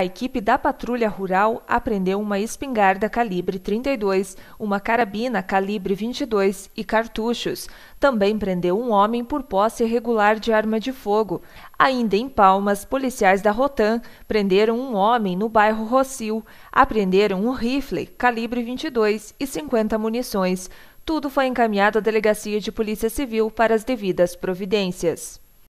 A equipe da Patrulha Rural apreendeu uma espingarda calibre 32, uma carabina calibre 22 e cartuchos. Também prendeu um homem por posse irregular de arma de fogo. Ainda em Palmas, policiais da Rotan prenderam um homem no bairro Rossio. Apreenderam um rifle calibre 22 e 50 munições. Tudo foi encaminhado à Delegacia de Polícia Civil para as devidas providências.